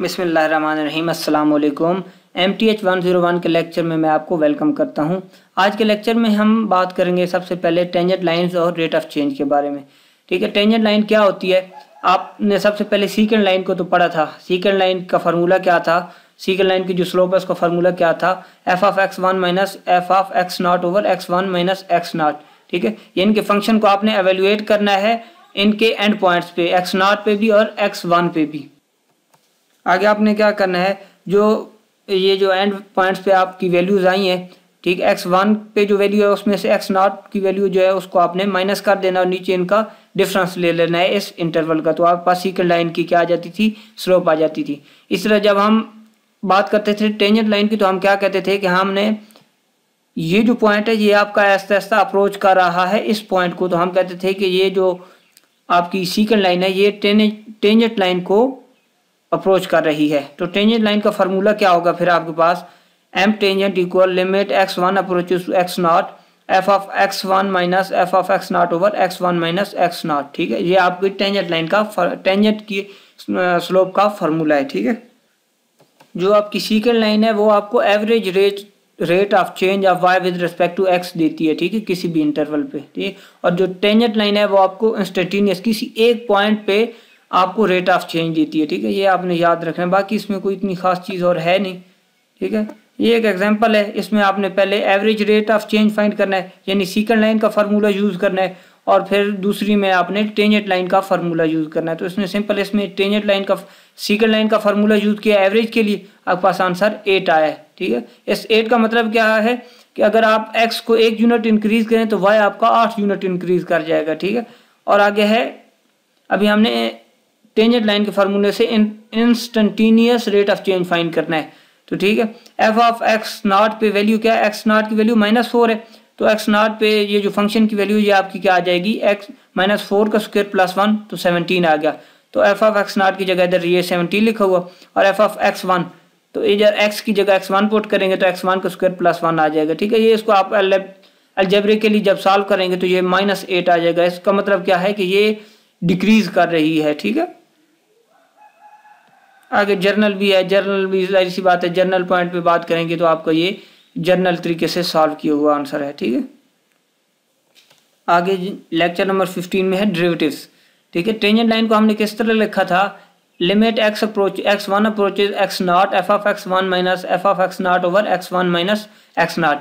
अल्लाम M T H one zero one के lecture में मैं आपको वेलकम करता हूं आज के लेक्चर में हम बात करेंगे सबसे पहले टेंजेंट लाइंस और रेट ऑफ चेंज के बारे में ठीक है टेंजेंट लाइन क्या होती है आपने सबसे पहले सीकेंड लाइन को तो पढ़ा था सीकेंड लाइन का फार्मूला क्या था सीकेंड लाइन की जो स्लोप है उसका फार्मूला क्या था F of X one minus F of X not over X one minus X not ठीक है ये इनके फंक्शन को आपने एवेल्यूएट करना है इनके एंड पॉइंट्स पे एक्स नॉट पे भी और एक्स वन पे भी आगे आपने क्या करना है जो ये जो एंड पॉइंट्स पे आपकी वैल्यूज़ आई हैं ठीक एक्स वन पे जो वैल्यू है उसमें से एक्स नॉट की वैल्यू जो है उसको आपने माइनस कर देना और नीचे इनका डिफरेंस ले लेना है इस इंटरवल का तो आपके पास सीकेंड लाइन की क्या आ जाती थी स्लोप आ जाती थी इस तरह जब हम बात करते थे टेंजेंट लाइन की तो हम क्या कहते थे कि हमने ये जो पॉइंट है ये आपका ऐसा ऐसा अप्रोच कर रहा है इस पॉइंट को तो हम कहते थे कि ये जो आपकी सीकेंड लाइन है ये टेंजेंट लाइन को अप्रोच कर रही है तो टेंजेंट लाइन का फार्मूला क्या होगा फिर आपके पास M tangent equal limit X one approach X not F of X one minus F of X not over X one minus X not ठीक है ये आपकी टेंजेंट लाइन का टेंजेंट की स्लोप का फार्मूला है ठीक है जो आपकी सीकेंड लाइन है वो आपको average rate rate of change of Y with respect to X देती है ठीक है किसी भी इंटरवल पे ठीक है और जो टेंजेंट लाइन है वो आपको इंस्टेंटेनियस किसी एक पॉइंट पे आपको रेट ऑफ चेंज देती है ठीक है ये आपने याद रखना है बाकी इसमें कोई इतनी खास चीज़ और है नहीं ठीक है ये एक एग्जांपल है इसमें आपने पहले average rate of change find करना है यानी सीकंड लाइन का फार्मूला यूज़ करना है और फिर दूसरी में आपने टेंजेंट लाइन का फार्मूला यूज़ करना है तो इसमें सिंपल इसमें टेंजेंट लाइन का सीकंड लाइन का फार्मूला यूज़ किया एवरेज के लिए आपके पास आंसर एट आया है ठीक है इस एट का मतलब क्या है कि अगर आप एक्स को एक यूनिट इंक्रीज़ करें तो वाई आपका आठ यूनिट इंक्रीज़ कर जाएगा ठीक है और आगे है अभी हमने टेंजेंट लाइन के फार्मूले से instantaneous rate of change find करना है तो ठीक है एफ ऑफ एक्स नॉट पे वैल्यू क्या है एक्स नॉट की वैल्यू माइनस फोर है तो एक्स नॉट पे ये जो फंक्शन की वैल्यू ये आपकी क्या आ जाएगी एक्स माइनस फोर का स्क्वेयर प्लस वन तो सेवनटीन आ गया तो एफ ऑफ एक्स नॉट की जगह इधर ये सेवनटीन लिखा हुआ और एफ ऑफ एक्स वन तो इधर एक्स की जगह एक्स वन पुट करेंगे तो एक्स वन का स्क्वायर प्लस वन आ जाएगा ठीक है ये इसको आप लिए जब सॉल्व करेंगे तो ये माइनस एट आ जाएगा इसका मतलब क्या है कि ये डिक्रीज कर रही है ठीक है आगे जर्नल भी है जर्नल भी जाहिर सी बात है जर्नल पॉइंट पे बात करेंगे तो आपका ये जर्नल तरीके से सॉल्व किया हुआ आंसर है ठीक है आगे लेक्चर नंबर फिफ्टीन में है ड्रिवेटिव्स ठीक है टेंजेंट लाइन को हमने किस तरह लिखा था limit X approach X one approaches X not F of X one minus F of X not over X one minus X not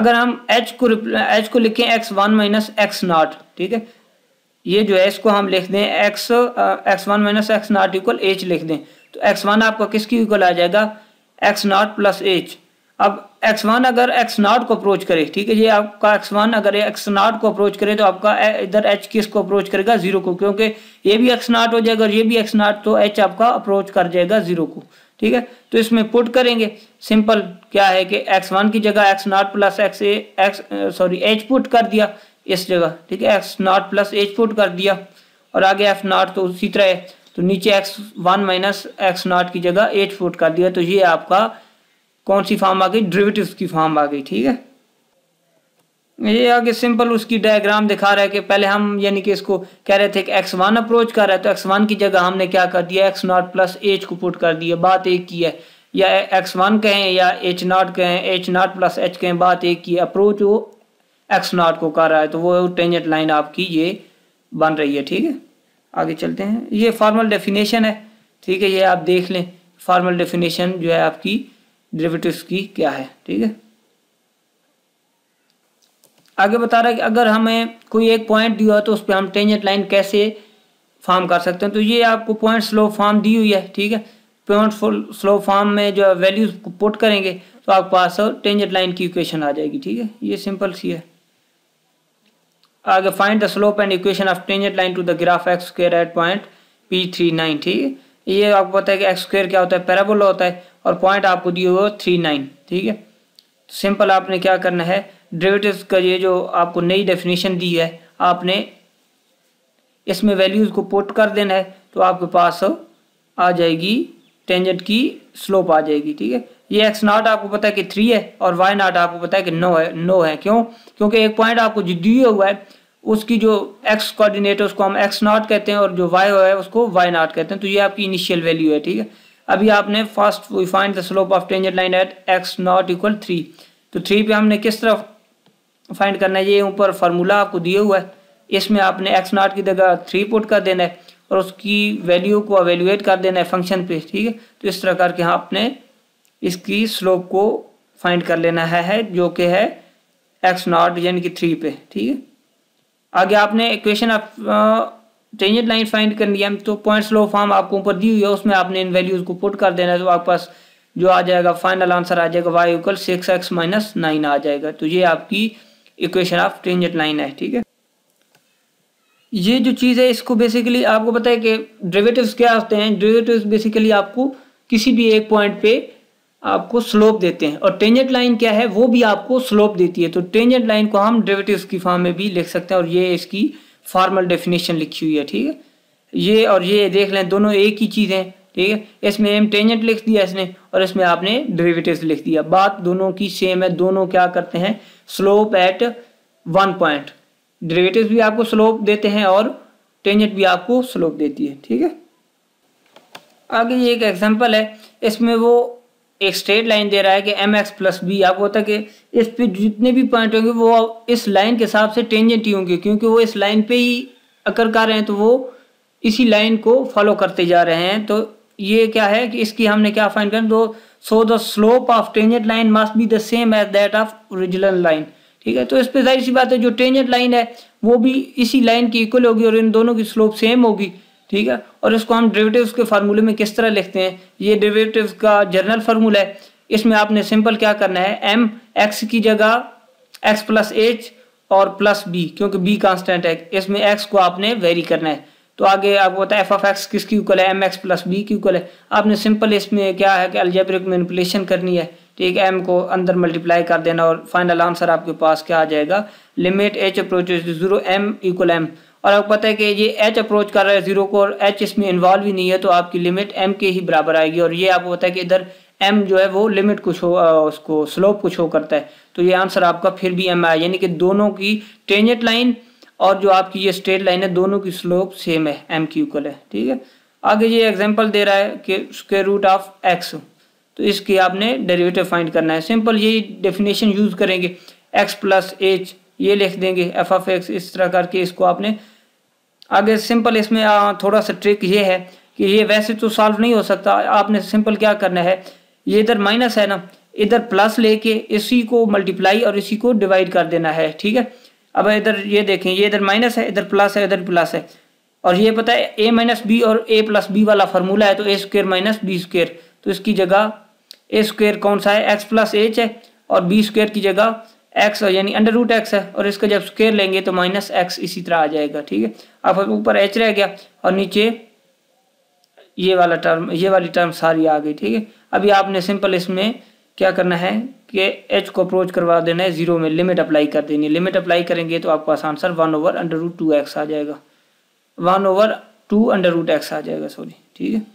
अगर हम एच को एच को लिखें X one minus X not ठीक है ये जो है इसको हम लिख दें X X one minus X not equal H लिख दें तो x1 वन आपका किसकी इक्वल आ जाएगा x0 नॉट प्लस एच अब x1 अगर x0 को अप्रोच करे ठीक है ये आपका x1 अगर x0 को अप्रोच करे तो आपका इधर h किस को अप्रोच करेगा जीरो को क्योंकि ये भी x0 हो जाएगा और ये भी x0 तो h आपका अप्रोच कर जाएगा जीरो को ठीक है तो इसमें पुट करेंगे सिंपल क्या है कि x1 की जगह x0 not plus X X sorry H put कर दिया इस जगह ठीक है X not plus H put कर दिया और आगे एफ नॉट तो उसी तरह है तो नीचे X one minus X not की जगह एट फुट कर दिया तो ये आपका कौन सी फॉर्म आ गई ड्रिविटिव की फॉर्म आ गई ठीक है ये आगे सिंपल उसकी डायग्राम दिखा रहा है कि पहले हम यानी कि इसको कह रहे थे कि एक्स वन अप्रोच कर रहा है तो एक्स वन की जगह हमने क्या कर दिया एक्स नॉट प्लस एच को पुट कर दिया बात एक की है या एक्स वन कहें या एच नॉट कहें एच नॉट प्लस एच कहें बात एक की अप्रोच वो एक्स नॉट को कर रहा है तो वो टेंजेंट लाइन आपकी ये बन रही है ठीक है आगे चलते हैं ये फॉर्मल डेफिनेशन है ठीक है ये आप देख लें फॉर्मल डेफिनेशन जो है आपकी डेरिवेटिव्स की क्या है ठीक है आगे बता रहा है कि अगर हमें कोई एक पॉइंट दिया हुआ तो उस पर हम टेंजेंट लाइन कैसे फॉर्म कर सकते हैं तो ये आपको पॉइंट स्लो फॉर्म दी हुई है ठीक है पॉइंट स्लो फॉर्म में जो है वैल्यूज पुट करेंगे तो आपके पास टेंजेंट लाइन की इक्वेशन आ जाएगी ठीक है ये सिंपल सी है आगे find the slope and equation of tangent line to the graph X square at point P three nine ठीक है ये आपको पता है कि एक्स स्क्र क्या होता है पैराबोला होता है और पॉइंट आपको दिए हुए थ्री नाइन ठीक है सिंपल आपने क्या करना है डेरिवेटिव्स का ये जो आपको नई डेफिनेशन दी है आपने इसमें वैल्यूज़ को पुट कर देना है तो आपके पास आ जाएगी टेंजेंट की स्लोप आ जाएगी ठीक है ये एक्स नॉट आपको पता है कि थ्री है और वाई नॉट आपको पता है कि नो है नो है क्यों क्योंकि एक पॉइंट आपको जो दिए हुआ है उसकी जो एक्स कोऑर्डिनेट है उसको हम एक्स नॉट कहते हैं और जो वाई है उसको वाई नॉट कहते हैं तो ये आपकी इनिशियल वैल्यू है ठीक है अभी आपने first we find the slope of tangent line at x not equal three तो थ्री पे हमने किस तरह फाइंड करना है ये ऊपर फार्मूला आपको दिया हुआ है इसमें आपने एक्स नॉट की जगह थ्री पुट कर देना है और उसकी वैल्यू को अवेलुएट कर देना है फंक्शन पे ठीक है तो इस तरह करके हम हाँ इसकी स्लोप को फाइंड कर लेना है, है जो कि है एक्स नॉट यानी कि थ्री पे ठीक है आगे आपने इक्वेशन आप टेंजेंट लाइन फाइंड कर लिया तो पॉइंट स्लो फॉर्म आपको ऊपर दी हुई है उसमें आपने इन वैल्यूज़ को पुट कर देना है तो आपके पास जो आ जाएगा फाइनल आंसर आ जाएगा Y equal six X minus nine आ जाएगा तो ये आपकी इक्वेशन ऑफ टेंजेंट लाइन है ठीक है ये जो चीज़ है इसको बेसिकली आपको पता है कि डेरिवेटिव्स क्या होते हैं डेरिवेटिव्स बेसिकली आपको किसी भी एक पॉइंट पे आपको स्लोप देते हैं और टेंजेंट लाइन क्या है वो भी आपको स्लोप देती है तो टेंजेंट लाइन को हम डेरिवेटिव्स की फॉर्म में भी लिख सकते हैं और ये इसकी फॉर्मल डेफिनेशन लिखी हुई है ठीक है ये और ये देख लें दोनों एक ही चीज़ है ठीक है इसमें एम टेंजेंट लिख दिया इसने और इसमें आपने डेरिवेटिव्स लिख दिया बात दोनों की सेम है दोनों क्या करते हैं slope at one point derivatives भी आपको स्लोप देते हैं और टेंजेंट भी आपको स्लोप देती है ठीक है आगे ये एक एग्जांपल है इसमें वो एक स्ट्रेट लाइन दे रहा है कि एम एक्स प्लस बी आपको होता है कि इस पे जितने भी पॉइंट होंगे वो इस लाइन के हिसाब से टेंजेंट ही होंगे क्योंकि वो इस लाइन पे ही अकर कर रहे हैं तो वो इसी लाइन को फॉलो करते जा रहे हैं तो ये क्या है कि इसकी हमने क्या फाइंड करना दो so the slope of tangent line must be the same as that of original line ठीक है तो इस पर जाहिर सी बात है जो टेंजेंट लाइन है वो भी इसी लाइन की इक्वल होगी और इन दोनों की स्लोप सेम होगी ठीक है और इसको हम डेरिवेटिव्स के फार्मूले में किस तरह लिखते हैं ये डेरिवेटिव्स का जनरल फार्मूला है इसमें आपने सिंपल क्या करना है एम एक्स की जगह एक्स प्लस एच और प्लस बी क्योंकि बी कांस्टेंट है इसमें एक्स को आपने वेरी करना है तो आगे आपको पता है एफ ऑफ एक्स किसकी इक्वल है एम एक्स प्लस बी की इक्वल है आपने सिंपल इसमें क्या है कि अल्जेब्रिक मैनिपुलेशन करनी है ठीक है एम को अंदर मल्टीप्लाई कर देना और फाइनल आंसर आपके पास क्या आ जाएगा limit h approach zero m equal m और आपको पता है कि ये एच अप्रोच कर रहा है जीरो को और एच इसमें इन्वॉल्व ही नहीं है तो आपकी लिमिट एम के ही बराबर आएगी और ये आपको पता है कि इधर एम जो है वो लिमिट कुछ हो उसको स्लोप कुछ हो करता है तो ये आंसर आपका फिर भी एम आया यानी कि दोनों की टेंजेंट लाइन और जो आपकी ये स्ट्रेट लाइन है दोनों की स्लोप सेम है एम की इक्वल है ठीक है आगे ये एग्जाम्पल दे रहा है कि उसके रूट ऑफ एक्स तो इसकी आपने डेरिवेटिव फाइंड करना है सिंपल यही डेफिनेशन यूज करेंगे एक्स प्लस एच ये लिख देंगे एफ ऑफ एक्स इस तरह करके इसको आपने आगे सिंपल इसमें थोड़ा सा ट्रिक ये है कि ये वैसे तो सॉल्व नहीं हो सकता आपने सिंपल क्या करना है ये इधर माइनस है ना इधर प्लस लेके इसी को मल्टीप्लाई और इसी को डिवाइड कर देना है ठीक है अब इधर ये देखें ये इधर माइनस है इधर प्लस है इधर प्लस है और ये पता है ए माइनस बी और ए प्लस बी वाला फार्मूला है तो a square minus b square तो इसकी जगह ए स्क्र कौन सा है एक्स प्लस एच है और बी स्क्र की जगह एक्स यानी अंडर रूट एक्स है और इसका जब स्क्वेयर लेंगे तो माइनस एक्स इसी तरह आ जाएगा ठीक है अब ऊपर एच रह गया और नीचे ये वाला टर्म ये वाली टर्म सारी आ गई ठीक है अभी आपने सिंपल इसमें क्या करना है कि एच को अप्रोच करवा देना है जीरो में लिमिट अप्लाई कर देनी है लिमिट अप्लाई करेंगे तो आपका answer one over under root two x आ जाएगा one over two under root x आ जाएगा सॉरी ठीक है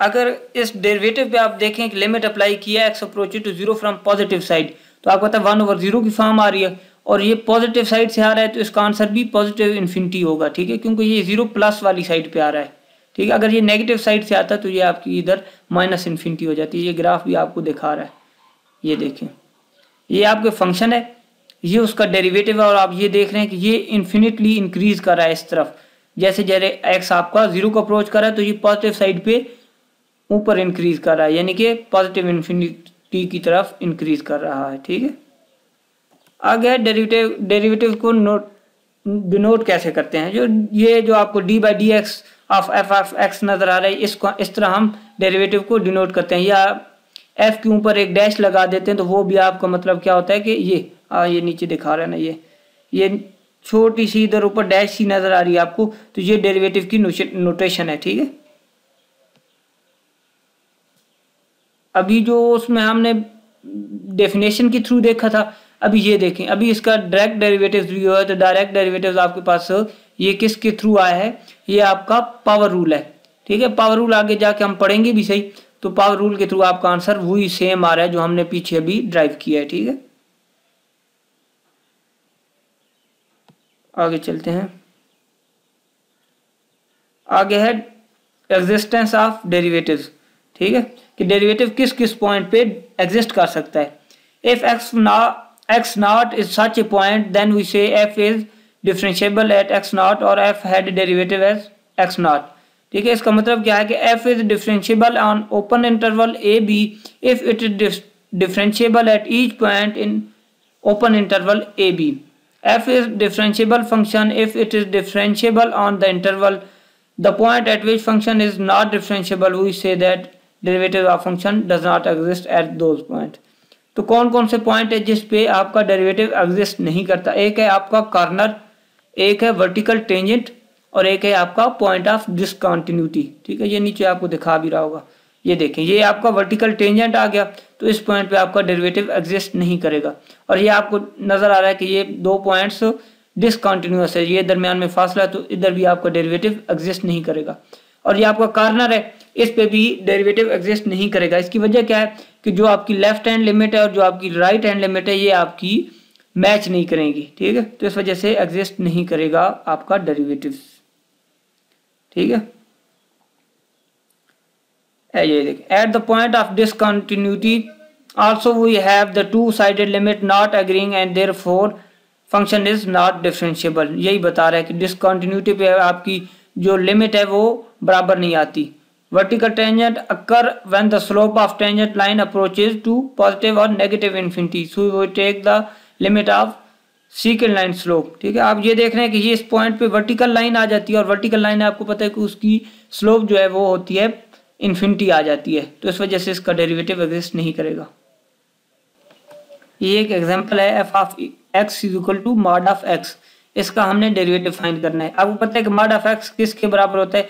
अगर इस डेरिवेटिव पे आप देखें कि लिमिट अप्लाई किया x approaches to zero from positive side तो आपको पता है वन ओवर जीरो की फॉर्म आ रही है और ये पॉजिटिव साइड से आ रहा है तो इसका आंसर भी पॉजिटिव इन्फिनिटी होगा ठीक है क्योंकि ये जीरो प्लस वाली साइड पर आ रहा है ठीक है अगर ये नेगेटिव साइड से आता तो ये आपकी इधर माइनस इन्फिनिटी हो जाती है ये ग्राफ भी आपको दिखा रहा है ये देखें ये आपके फंक्शन है ये उसका डेरिवेटिव है और आप ये देख रहे हैं कि ये इन्फिनिटली इंक्रीज कर रहा है इस तरफ जैसे जैसे एक्स आपका जीरो को अप्रोच कर रहा है तो ये पॉजिटिव साइड पे ऊपर इंक्रीज कर रहा है यानी कि पॉजिटिव इन्फिनिटी की तरफ इंक्रीज कर रहा है ठीक है आगे डेरिवेटिव डेरिवेटिव को नोट डिनोट कैसे करते हैं जो ये जो आपको d by d x of f f x नज़र आ रहा है इसको इस तरह हम डेरिवेटिव को डिनोट करते हैं या एफ के ऊपर एक डैश लगा देते हैं तो वो भी आपको मतलब क्या होता है कि ये आ, ये नीचे दिखा रहे हैं ना ये ये छोटी सी इधर ऊपर डैश सी नज़र आ रही है आपको तो ये डेरिवेटिव की नोटेशन है ठीक है अभी जो उसमें हमने डेफिनेशन के थ्रू देखा था अभी ये देखें अभी इसका डायरेक्ट डेरिवेटिव जो है तो डायरेक्ट डेरिवेटिव आपके पास ये किसके थ्रू आया है ये आपका पावर रूल है ठीक है पावर रूल आगे जाके हम पढ़ेंगे भी सही तो पावर रूल के थ्रू आपका आंसर वही सेम आ रहा है जो हमने पीछे अभी ड्राइव किया है ठीक है आगे चलते हैं आगे है एग्जिस्टेंस ऑफ डेरिवेटिव्स ठीक है कि डेरिवेटिव किस किस पॉइंट पे एग्जिस्ट कर सकता है इफ एक्स ना x not is such a point then we say f is differentiable at x not और f had derivative as x not ठीक है इसका मतलब क्या है कि f is differentiable on open interval a b if it is differentiable at each point in open interval a b f is differentiable function if it is differentiable on the interval the point eight which function is not differentiable we say that derivative of function does not exist at those point तो कौन कौन से point है जिस पे आपका derivative exist नहीं करता एक है आपका कॉर्नर एक है वर्टिकल टेंजेंट और एक है आपका पॉइंट ऑफ डिसकॉन्टिन्यूटी ठीक है ये नीचे आपको दिखा भी रहा होगा ये देखें ये आपका वर्टिकल टेंजेंट आ गया तो इस पॉइंट पे आपका डेरिवेटिव एग्जिस्ट नहीं करेगा और ये आपको नज़र आ रहा है कि ये दो पॉइंट्स डिसकॉन्टिन्यूस है ये दरमियान में फासला है तो इधर भी आपका डेरिवेटिव एग्जिस्ट नहीं करेगा और ये आपका कार्नर है इस पे भी डेरिवेटिव एग्जिस्ट नहीं करेगा इसकी वजह क्या है कि जो आपकी लेफ्ट हैंड लिमिट है और जो आपकी राइट हैंड लिमिट है ये आपकी मैच नहीं करेंगी ठीक है तो इस वजह से एग्जिस्ट नहीं करेगा आपका डेरिवेटिव ठीक है ये at the point of discontinuity also we have the two sided limit not agreeing and therefore function is not differentiable यही बता रहा है कि डिसकंटिन्यूटी पे आपकी जो लिमिट है वो बराबर नहीं आती vertical tangent occur when the slope of tangent line approaches to positive or negative infinity so we take the limit of secant line slope ठीक है आप ये देख रहे हैं कि ये इस पॉइंट पे वर्टिकल लाइन आ जाती है और वर्टिकल लाइन आपको पता है कि उसकी स्लोप जो है वो होती है इन्फिनिटी आ जाती है तो इस वजह से इसका डेरिवेटिव एग्जिस्ट नहीं करेगा ये एक एग्जांपल है F of x is equal to mod of x इसका हमने डेरिवेटिव फाइंड करना है आपको पता है कि मॉड ऑफ एक्स किसके बराबर होता है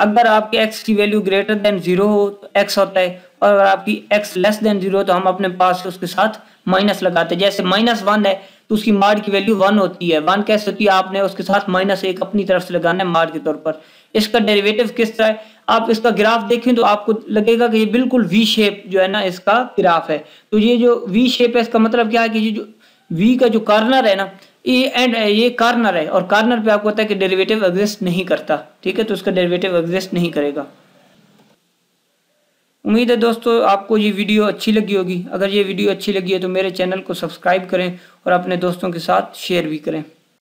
अगर आपके एक्स की वैल्यू ग्रेटर देन जीरो हो तो एक्स होता है और अगर आपकी एक्स लेस देन जीरो तो हम अपने पास उसके साथ माइनस लगाते हैं जैसे माइनस वन है तो उसकी मार्ड की वैल्यू वन होती है वन कैसे होती है आपने उसके साथ माइनस एक अपनी तरफ से लगाना है मार्ड के तौर पर इसका डेरिवेटिव किस तरह है आप इसका ग्राफ देखें तो आपको लगेगा कि ये बिल्कुल वी शेप जो है ना इसका ग्राफ है तो ये जो वी शेप है इसका मतलब क्या है कि ये जो वी का जो कार्नर है ना ये एंड ये कार्नर है और कार्नर पे आपको पता है कि डेरिवेटिव एग्जिस्ट नहीं करता ठीक है तो उसका डेरिवेटिव एग्जिस्ट नहीं करेगा उम्मीद है दोस्तों आपको ये वीडियो अच्छी लगी होगी अगर ये वीडियो अच्छी लगी है तो मेरे चैनल को सब्सक्राइब करें और अपने दोस्तों के साथ शेयर भी करें